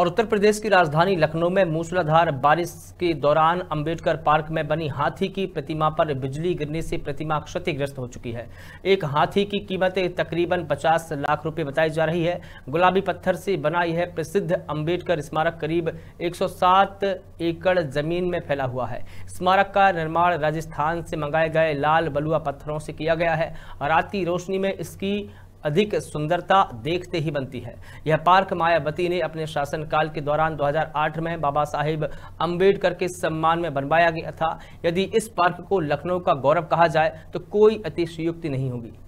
और उत्तर प्रदेश की राजधानी लखनऊ में मूसलाधार बारिश के दौरान अंबेडकर पार्क में बनी हाथी की प्रतिमा पर बिजली गिरने से प्रतिमा क्षतिग्रस्त हो चुकी है एक हाथी की कीमत तकरीबन 50 लाख रुपए बताई जा रही है गुलाबी पत्थर से बना यह प्रसिद्ध अंबेडकर स्मारक करीब 107 एकड़ जमीन में फैला हुआ है स्मारक का निर्माण राजस्थान से मंगाए गए लाल बलुआ पत्थरों से किया गया है रात की रोशनी में इसकी अधिक सुंदरता देखते ही बनती है यह पार्क मायावती ने अपने शासनकाल के दौरान 2008 में बाबा साहेब अम्बेडकर के सम्मान में बनवाया गया था यदि इस पार्क को लखनऊ का गौरव कहा जाए तो कोई अतिशयुक्ति नहीं होगी